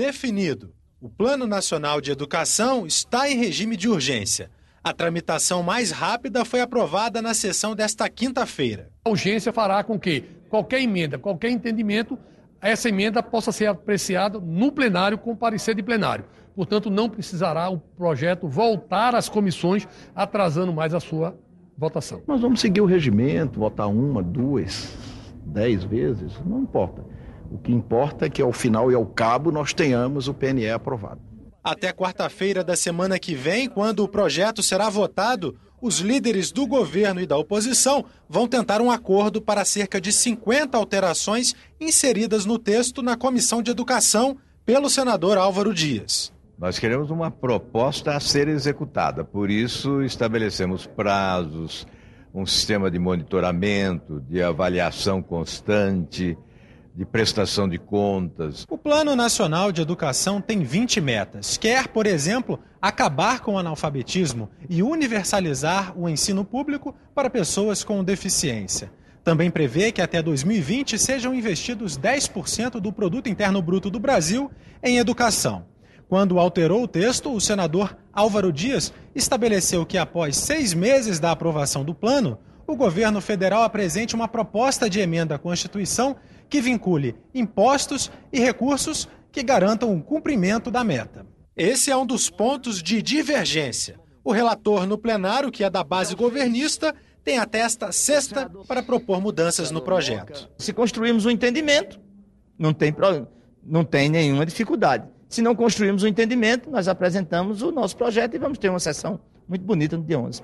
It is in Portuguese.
definido. O Plano Nacional de Educação está em regime de urgência. A tramitação mais rápida foi aprovada na sessão desta quinta-feira. A urgência fará com que qualquer emenda, qualquer entendimento, essa emenda possa ser apreciada no plenário com parecer de plenário. Portanto, não precisará o projeto voltar às comissões, atrasando mais a sua votação. Nós vamos seguir o regimento, votar uma, duas, dez vezes, não importa. O que importa é que ao final e ao cabo nós tenhamos o PNE aprovado. Até quarta-feira da semana que vem, quando o projeto será votado, os líderes do governo e da oposição vão tentar um acordo para cerca de 50 alterações inseridas no texto na Comissão de Educação pelo senador Álvaro Dias. Nós queremos uma proposta a ser executada, por isso estabelecemos prazos, um sistema de monitoramento, de avaliação constante de prestação de contas. O Plano Nacional de Educação tem 20 metas. Quer, por exemplo, acabar com o analfabetismo e universalizar o ensino público para pessoas com deficiência. Também prevê que até 2020 sejam investidos 10% do produto interno bruto do Brasil em educação. Quando alterou o texto, o senador Álvaro Dias estabeleceu que após seis meses da aprovação do plano, o governo federal apresente uma proposta de emenda à Constituição que vincule impostos e recursos que garantam o cumprimento da meta. Esse é um dos pontos de divergência. O relator no plenário, que é da base governista, tem até esta sexta para propor mudanças no projeto. Se construirmos um entendimento, não tem, não tem nenhuma dificuldade. Se não construirmos um entendimento, nós apresentamos o nosso projeto e vamos ter uma sessão muito bonita no dia 11.